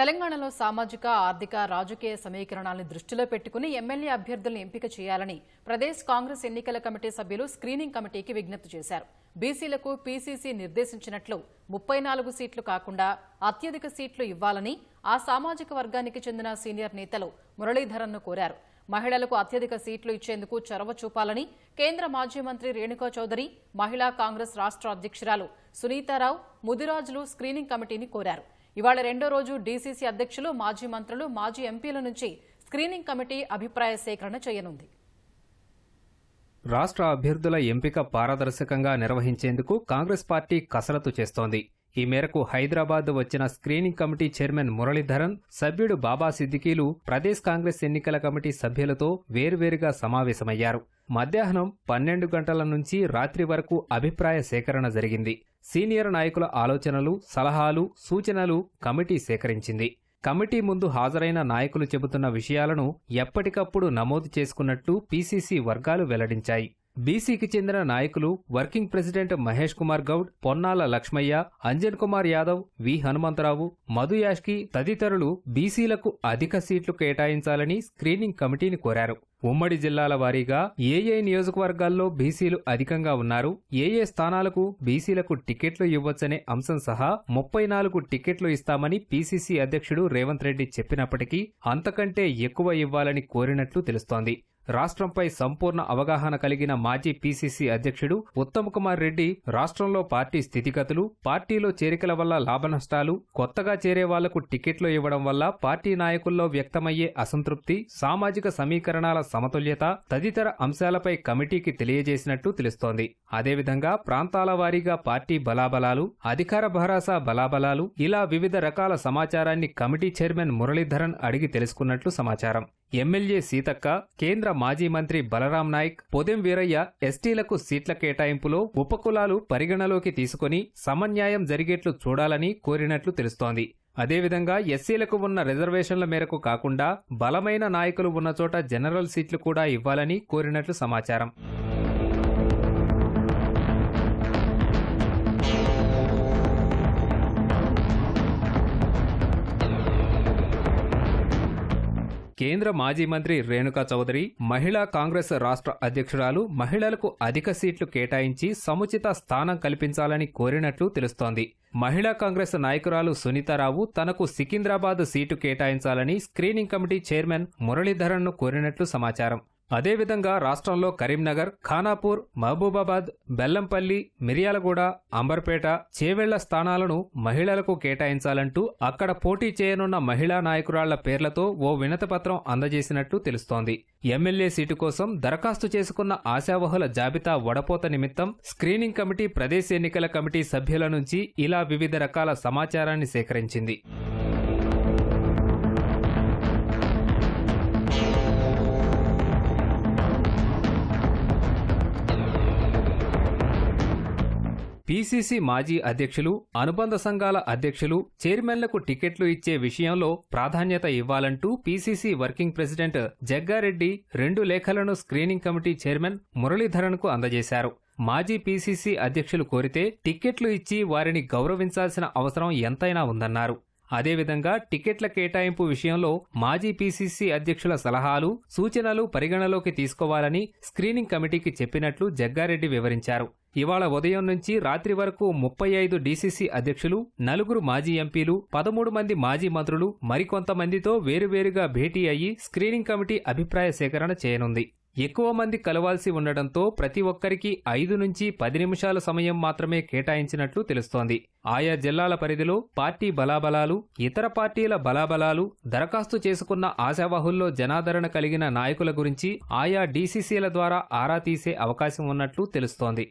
తెలంగాణలో సామాజిక ఆర్థిక రాజకీయ సమీకరణాలను దృష్టిలో పెట్టుకుని ఎమ్మెల్యే అభ్యర్థులను ఎంపిక చేయాలని ప్రదేశ్ కాంగ్రెస్ ఎన్నికల కమిటీ సభ్యులు స్క్రీనింగ్ కమిటీకి విజ్ఞప్తి చేశారు బీసీలకు పీసీసీ నిర్దేశించినట్లు ముప్పై నాలుగు సీట్లు కాకుండా అత్యధిక సీట్లు ఇవ్వాలని ఆ సామాజిక వర్గానికి చెందిన సీనియర్ నేతలు మురళీధరన్ను కోరారు మహిళలకు అత్యధిక సీట్లు ఇచ్చేందుకు చొరవ చూపాలని కేంద్ర మాజీ మంత్రి రేణుకా చౌదరి మహిళా కాంగ్రెస్ రాష్ట్ర అధ్యక్షురాలు సునీతారావు ముదిరాజులు స్క్రీనింగ్ కమిటీని కోరారు ఇవాళ రెండో రోజు డీసీసీ అధ్యక్షులు మాజీ మంత్రులు మాజీ ఎంపీల నుంచి స్క్రీనింగ్ కమిటీ అభిప్రాయ సేకరణ చేయనుంది రాష్ట్ర అభ్యర్థుల ఎంపిక పారదర్శకంగా నిర్వహించేందుకు కాంగ్రెస్ పార్టీ కసరత్తు చేస్తోంది ఈ మేరకు హైదరాబాద్ వచ్చిన స్క్రీనింగ్ కమిటీ చైర్మన్ మురళీధరన్ సభ్యుడు బాబా సిద్దికీలు ప్రదేశ్ కాంగ్రెస్ ఎన్నికల కమిటీ సభ్యులతో వేర్వేరుగా సమావేశమయ్యారు మధ్యాహ్నం పన్నెండు గంటల నుంచి రాత్రి వరకు అభిప్రాయ సేకరణ జరిగింది సీనియర్ నాయకుల ఆలోచనలు సలహాలు సూచనలు కమిటీ సేకరించింది కమిటీ ముందు హాజరైన నాయకులు చెబుతున్న విషయాలను ఎప్పటికప్పుడు నమోదు చేసుకున్నట్టు పీసీసీ వర్గాలు వెల్లడించాయి బీసీకి చెందిన నాయకులు working president Mahesh Kumar Goud Ponnala Lakshmaiah Anjan Kumar Yadav V Hanumantharao Madhu Yashki తదితరులు బీసీలకు అధిక సీట్లు కేటాయించాలని స్క్రీనింగ్ కమిటీని కోరారు ఉమ్మడి జిల్లాల వారీగా ఏఏ నియోజకవర్గాల్లో బీసీలు అధికంగా ఉన్నారు ఏఏ స్థానాలకు బీసీలకు టికెట్లు ఇవ్వచ్చనే అంశం సహా ముప్పై నాలుగు టికెట్లు ఇస్తామని పీసీసీ అధ్యక్షుడు రేవంత్ రెడ్డి చెప్పినప్పటికీ అంతకంటే ఎక్కువ ఇవ్వాలని కోరినట్లు తెలుస్తోంది రాష్ట్రంపై సంపూర్ణ అవగాహన కలిగిన మాజీ పీసీసీ అధ్యక్షుడు ఉత్తమ్ కుమార్ రెడ్డి రాష్ట్రంలో పార్టీ స్థితిగతులు పార్టీలో చేరికల వల్ల లాభనష్టాలు కొత్తగా చేరే వాళ్లకు టికెట్లు ఇవ్వడం వల్ల పార్టీ నాయకుల్లో వ్యక్తమయ్యే అసంతృప్తి సామాజిక సమీకరణాల సమతుల్యత తదితర అంశాలపై కమిటీకి తెలియజేసినట్టు తెలుస్తోంది అదేవిధంగా ప్రాంతాల వారీగా పార్టీ బలాబలాలు అధికార భరాసా బలాబలాలు ఇలా వివిధ రకాల సమాచారాన్ని కమిటీ చైర్మన్ మురళీధరన్ అడిగి తెలుసుకున్నట్లు సమాచారం ఎమ్మెల్యే సీతక్క కేంద్ర మాజీ మంత్రి బలరాం నాయక్ పొదెం వీరయ్య ఎస్టీలకు సీట్ల కేటాయింపులో ఉపకులాలు పరిగణలోకి తీసుకుని సమన్యాయం జరిగేట్లు చూడాలని కోరినట్లు తెలుస్తోంది అదేవిధంగా ఎస్సీలకు ఉన్న రిజర్వేషన్ల మేరకు కాకుండా బలమైన నాయకులు ఉన్నచోట జనరల్ సీట్లు కూడా ఇవ్వాలని కోరినట్లు సమాచారం కేంద్ర మాజీ మంత్రి రేణుకా చౌదరి మహిళా కాంగ్రెస్ రాష్ట్ర అధ్యక్షురాలు మహిళలకు అధిక సీట్లు కేటాయించి సముచిత స్థానం కల్పించాలని కోరినట్లు తెలుస్తోంది మహిళా కాంగ్రెస్ నాయకురాలు సునీతారావు తనకు సికింద్రాబాద్ సీటు కేటాయించాలని స్క్రీనింగ్ కమిటీ చైర్మన్ మురళీధరన్ను కోరినట్లు సమాచారం అదేవిధంగా రాష్ట్రంలో కరీంనగర్ ఖానాపూర్ మహబూబాబాద్ బెల్లంపల్లి మిర్యాలగూడ అంబర్పేట చేవెళ్ల స్థానాలను మహిళలకు కేటాయించాలంటూ అక్కడ పోటీ చేయనున్న మహిళా నాయకురాళ్ల పేర్లతో ఓ వినతపత్రం అందజేసినట్లు తెలుస్తోంది ఎమ్మెల్యే సీటు కోసం దరఖాస్తు చేసుకున్న ఆశావహుల జాబితా వడపోత నిమిత్తం స్క్రీనింగ్ కమిటీ ప్రదేశ ఎన్నికల కమిటీ సభ్యుల నుంచి ఇలా వివిధ రకాల సమాచారాన్ని సేకరించింది పీసీసీ మాజీ అధ్యక్షులు అనుబంధ సంఘాల అధ్యక్షులు చైర్మన్లకు టికెట్లు ఇచ్చే విషయంలో ప్రాధాన్యత ఇవ్వాలంటూ పీసీసీ వర్కింగ్ ప్రెసిడెంట్ జగ్గారెడ్డి రెండు లేఖలను స్క్రీనింగ్ కమిటీ చైర్మన్ మురళీధరన్కు అందజేశారు మాజీ పీసీసీ అధ్యక్షులు కోరితే టిక్కెట్లు ఇచ్చి వారిని గౌరవించాల్సిన అవసరం ఎంతైనా ఉందన్నారు అదేవిధంగా టికెట్ల కేటాయింపు విషయంలో మాజీ పీసీసీ అధ్యక్షుల సలహాలు సూచనలు పరిగణలోకి తీసుకోవాలని స్క్రీనింగ్ కమిటీకి చెప్పినట్లు జగ్గారెడ్డి వివరించారు ఇవాళ ఉదయం నుంచి రాత్రి వరకు ముప్పై ఐదు డీసీసీ అధ్యక్షులు నలుగురు మాజీ ఎంపీలు పదమూడు మంది మాజీ మంత్రులు మరికొంతమందితో వేరువేరుగా భేటీ అయ్యి స్క్రీనింగ్ కమిటీ అభిప్రాయ సేకరణ చేయనుంది ఎక్కువ మంది కలవాల్సి ఉండడంతో ప్రతి ఒక్కరికి ఐదు నుంచి పది నిమిషాల సమయం మాత్రమే కేటాయించినట్లు తెలుస్తోంది ఆయా జిల్లాల పరిధిలో పార్టీ బలాబలాలు ఇతర పార్టీల బలాబలాలు దరఖాస్తు చేసుకున్న ఆశావాహుల్లో జనాదరణ కలిగిన నాయకుల గురించి ఆయా డీసీసీల ద్వారా ఆరా తీసే అవకాశం ఉన్నట్లు తెలుస్తోంది